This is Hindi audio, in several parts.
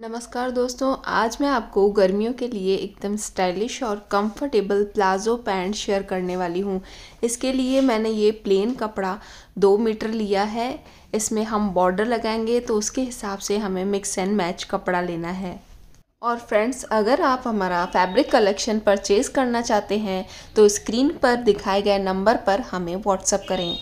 नमस्कार दोस्तों आज मैं आपको गर्मियों के लिए एकदम स्टाइलिश और कंफर्टेबल प्लाजो पैंट शेयर करने वाली हूँ इसके लिए मैंने ये प्लेन कपड़ा दो मीटर लिया है इसमें हम बॉर्डर लगाएंगे तो उसके हिसाब से हमें मिक्स एंड मैच कपड़ा लेना है और फ्रेंड्स अगर आप हमारा फैब्रिक कलेक्शन परचेज़ करना चाहते हैं तो स्क्रीन पर दिखाए गए नंबर पर हमें व्हाट्सअप करें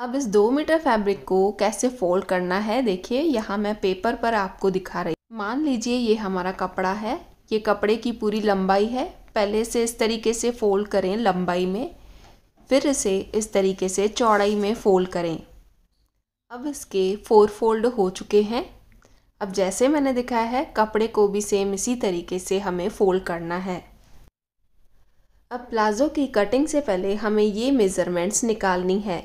अब इस दो मीटर फैब्रिक को कैसे फोल्ड करना है देखिए यहाँ मैं पेपर पर आपको दिखा रही मान लीजिए ये हमारा कपड़ा है ये कपड़े की पूरी लंबाई है पहले से इस तरीके से फोल्ड करें लंबाई में फिर इसे इस तरीके से चौड़ाई में फ़ोल्ड करें अब इसके फोर फोल्ड हो चुके हैं अब जैसे मैंने दिखाया है कपड़े को भी सेम इसी तरीके से हमें फ़ोल्ड करना है अब प्लाज़ो की कटिंग से पहले हमें ये मेज़रमेंट्स निकालनी है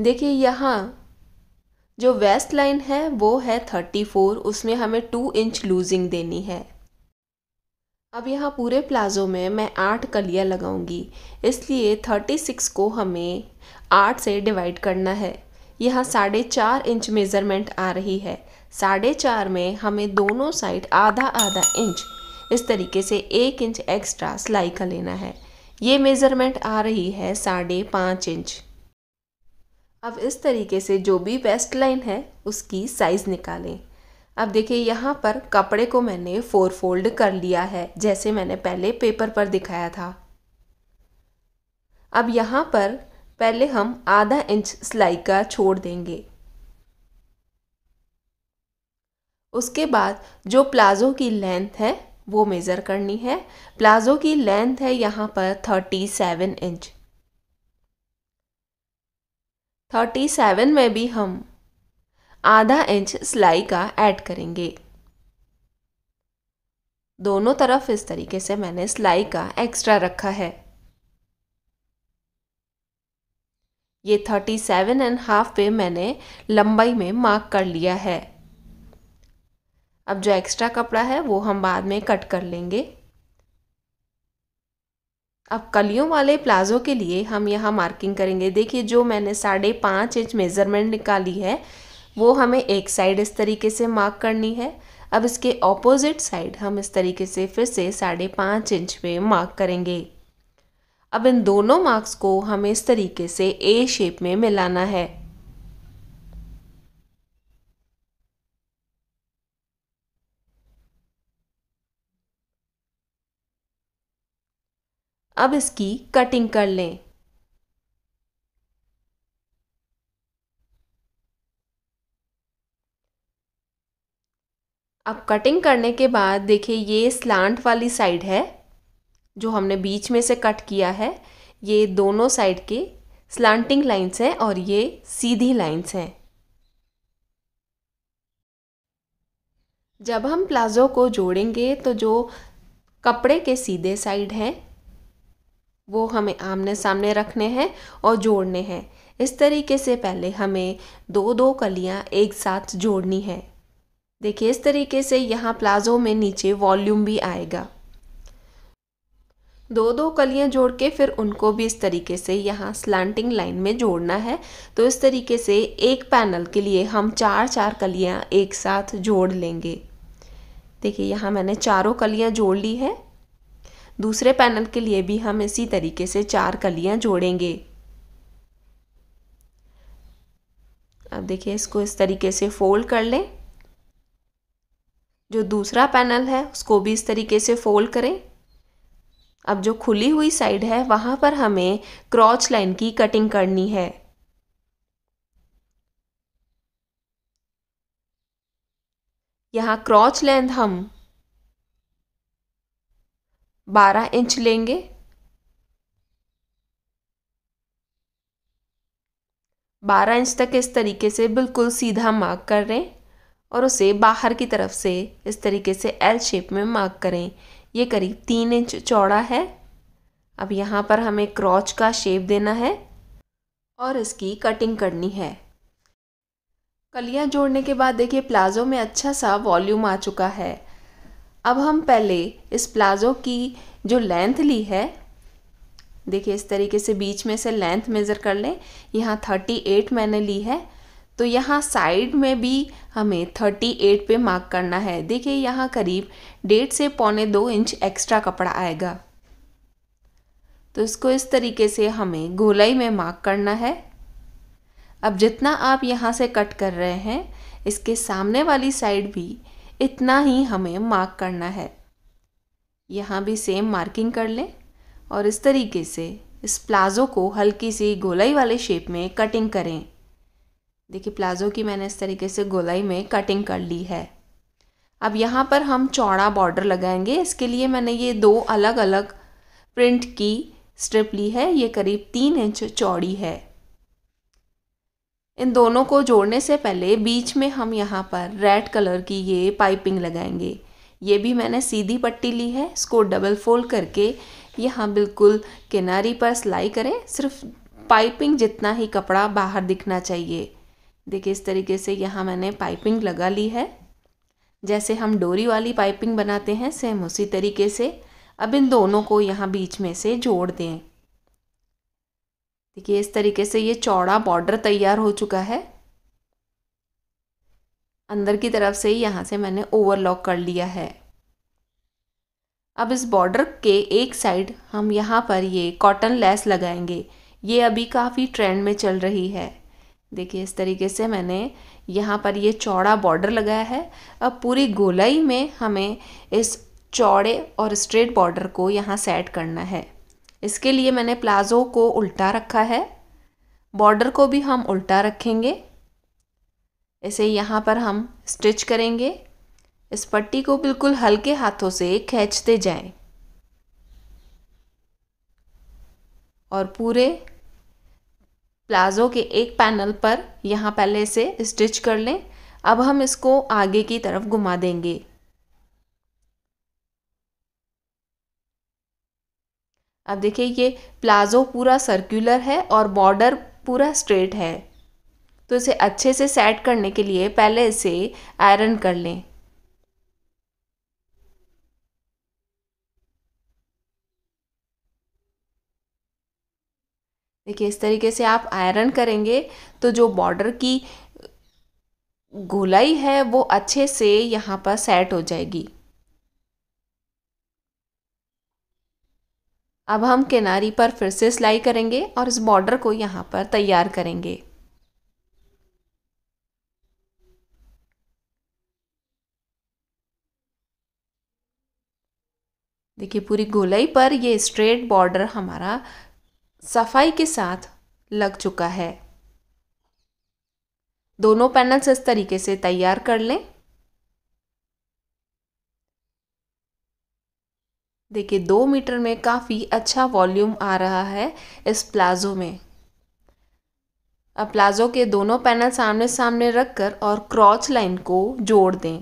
देखिए यहाँ जो वेस्ट लाइन है वो है थर्टी फोर उसमें हमें टू इंच लूजिंग देनी है अब यहाँ पूरे प्लाज़ो में मैं आठ कलियाँ लगाऊंगी इसलिए थर्टी सिक्स को हमें आठ से डिवाइड करना है यहाँ साढ़े चार इंच मेज़रमेंट आ रही है साढ़े चार में हमें दोनों साइड आधा आधा इंच इस तरीके से एक इंच एक्स्ट्रा सिलाई का लेना है ये मेज़रमेंट आ रही है साढ़े पाँच इंच अब इस तरीके से जो भी वेस्ट लाइन है उसकी साइज़ निकालें अब देखिए यहाँ पर कपड़े को मैंने फोर फोल्ड कर लिया है जैसे मैंने पहले पेपर पर दिखाया था अब यहाँ पर पहले हम आधा इंच सिलाई का छोड़ देंगे उसके बाद जो प्लाज़ो की लेंथ है वो मेज़र करनी है प्लाज़ो की लेंथ है यहाँ पर thirty seven inch thirty seven में भी हम आधा इंच सिलाई का ऐड करेंगे दोनों तरफ इस तरीके से मैंने सिलाई का एक्स्ट्रा रखा है ये थर्टी सेवन एंड हाफ पे मैंने लंबाई में मार्क कर लिया है अब जो एक्स्ट्रा कपड़ा है वो हम बाद में कट कर लेंगे अब कलियों वाले प्लाज़ो के लिए हम यहाँ मार्किंग करेंगे देखिए जो मैंने साढ़े पाँच इंच मेज़रमेंट निकाली है वो हमें एक साइड इस तरीके से मार्क करनी है अब इसके ऑपोजिट साइड हम इस तरीके से फिर से साढ़े पाँच इंच में मार्क करेंगे अब इन दोनों मार्क्स को हमें इस तरीके से ए शेप में मिलाना है अब इसकी कटिंग कर लें अब कटिंग करने के बाद देखिए ये स्लांट वाली साइड है जो हमने बीच में से कट किया है ये दोनों साइड के स्लांटिंग लाइंस हैं और ये सीधी लाइंस हैं जब हम प्लाज़ो को जोड़ेंगे तो जो कपड़े के सीधे साइड हैं वो हमें आमने सामने रखने हैं और जोड़ने हैं इस तरीके से पहले हमें दो दो कलियाँ एक साथ जोड़नी है देखिए इस तरीके से यहाँ प्लाजो में नीचे वॉल्यूम भी आएगा दो दो कलियाँ जोड़ के फिर उनको भी इस तरीके से यहाँ स्लांटिंग लाइन में जोड़ना है तो इस तरीके से एक पैनल के लिए हम चार चार कलियाँ एक साथ जोड़ लेंगे देखिए यहाँ मैंने चारों कलियाँ जोड़ ली है दूसरे पैनल के लिए भी हम इसी तरीके से चार कलियां जोड़ेंगे अब देखिए इसको इस तरीके से फोल्ड कर लें जो दूसरा पैनल है उसको भी इस तरीके से फोल्ड करें अब जो खुली हुई साइड है वहां पर हमें क्रॉच लाइन की कटिंग करनी है यहाँ क्रॉच लेंथ हम बारह इंच लेंगे बारह इंच तक इस तरीके से बिल्कुल सीधा मार्क कर करें और उसे बाहर की तरफ से इस तरीके से एल शेप में मार्क करें ये करीब तीन इंच चौड़ा है अब यहाँ पर हमें क्रॉच का शेप देना है और इसकी कटिंग करनी है कलियाँ जोड़ने के बाद देखिए प्लाज़ो में अच्छा सा वॉल्यूम आ चुका है अब हम पहले इस प्लाज़ो की जो लेंथ ली है देखिए इस तरीके से बीच में से लेंथ मेज़र कर लें यहाँ थर्टी एट मैंने ली है तो यहाँ साइड में भी हमें थर्टी एट पे मार्क करना है देखिए यहाँ करीब डेढ़ से पौने दो इंच एक्स्ट्रा कपड़ा आएगा तो इसको इस तरीके से हमें गोलाई में मार्क करना है अब जितना आप यहाँ से कट कर रहे हैं इसके सामने वाली साइड भी इतना ही हमें मार्क करना है यहाँ भी सेम मार्किंग कर लें और इस तरीके से इस प्लाज़ो को हल्की सी गोलाई वाले शेप में कटिंग करें देखिए प्लाज़ो की मैंने इस तरीके से गोलाई में कटिंग कर ली है अब यहाँ पर हम चौड़ा बॉर्डर लगाएंगे इसके लिए मैंने ये दो अलग अलग प्रिंट की स्ट्रिप ली है ये करीब तीन इंच चौड़ी है इन दोनों को जोड़ने से पहले बीच में हम यहाँ पर रेड कलर की ये पाइपिंग लगाएंगे ये भी मैंने सीधी पट्टी ली है इसको डबल फोल्ड करके यहाँ बिल्कुल किनारी पर सिलाई करें सिर्फ पाइपिंग जितना ही कपड़ा बाहर दिखना चाहिए देखिए इस तरीके से यहाँ मैंने पाइपिंग लगा ली है जैसे हम डोरी वाली पाइपिंग बनाते हैं सेम उसी तरीके से अब इन दोनों को यहाँ बीच में से जोड़ दें देखिए इस तरीके से ये चौड़ा बॉर्डर तैयार हो चुका है अंदर की तरफ से ही यहाँ से मैंने ओवरलॉक कर लिया है अब इस बॉर्डर के एक साइड हम यहाँ पर ये कॉटन लेस लगाएंगे ये अभी काफ़ी ट्रेंड में चल रही है देखिए इस तरीके से मैंने यहाँ पर ये चौड़ा बॉर्डर लगाया है अब पूरी गोलाई में हमें इस चौड़े और स्ट्रेट बॉर्डर को यहाँ सेट करना है इसके लिए मैंने प्लाज़ो को उल्टा रखा है बॉर्डर को भी हम उल्टा रखेंगे इसे यहाँ पर हम स्टिच करेंगे इस पट्टी को बिल्कुल हल्के हाथों से खींचते जाएं और पूरे प्लाज़ो के एक पैनल पर यहाँ पहले से स्टिच कर लें अब हम इसको आगे की तरफ घुमा देंगे अब देखिए ये प्लाज़ो पूरा सर्कुलर है और बॉर्डर पूरा स्ट्रेट है तो इसे अच्छे से सेट करने के लिए पहले इसे आयरन कर लें देखिए इस तरीके से आप आयरन करेंगे तो जो बॉर्डर की गोलाई है वो अच्छे से यहाँ पर सेट हो जाएगी अब हम किनारी पर फिर से सिलाई करेंगे और इस बॉर्डर को यहाँ पर तैयार करेंगे देखिए पूरी गोलाई पर ये स्ट्रेट बॉर्डर हमारा सफाई के साथ लग चुका है दोनों पैनल्स इस तरीके से तैयार कर लें देखिए दो मीटर में काफ़ी अच्छा वॉल्यूम आ रहा है इस प्लाज़ो में अब प्लाज़ो के दोनों पैनल सामने सामने रख कर और क्रॉच लाइन को जोड़ दें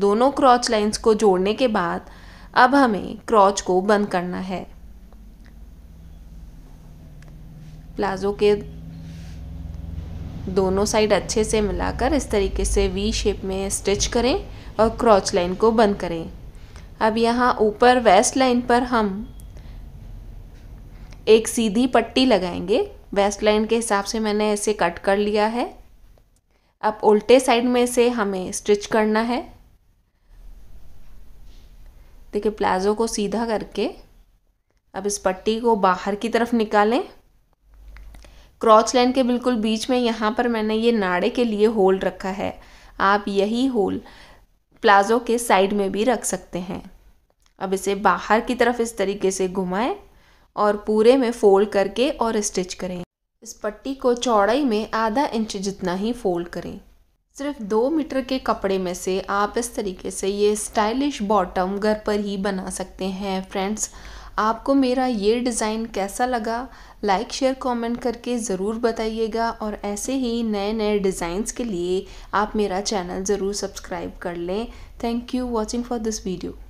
दोनों क्रॉच लाइंस को जोड़ने के बाद अब हमें क्रॉच को बंद करना है प्लाज़ो के दोनों साइड अच्छे से मिलाकर इस तरीके से वी शेप में स्टिच करें और क्रॉच लाइन को बंद करें अब यहाँ ऊपर वेस्ट लाइन पर हम एक सीधी पट्टी लगाएंगे वेस्ट लाइन के हिसाब से मैंने ऐसे कट कर लिया है अब उल्टे साइड में से हमें स्टिच करना है देखिए प्लाज़ो को सीधा करके अब इस पट्टी को बाहर की तरफ निकालें क्रॉच लाइन के बिल्कुल बीच में यहाँ पर मैंने ये नाड़े के लिए होल रखा है आप यही होल प्लाज़ो के साइड में भी रख सकते हैं अब इसे बाहर की तरफ इस तरीके से घुमाएं और पूरे में फोल्ड करके और स्टिच करें इस पट्टी को चौड़ाई में आधा इंच जितना ही फोल्ड करें सिर्फ दो मीटर के कपड़े में से आप इस तरीके से ये स्टाइलिश बॉटम घर पर ही बना सकते हैं फ्रेंड्स आपको मेरा ये डिज़ाइन कैसा लगा लाइक शेयर कमेंट करके ज़रूर बताइएगा और ऐसे ही नए नए डिज़ाइंस के लिए आप मेरा चैनल ज़रूर सब्सक्राइब कर लें thank you watching for this video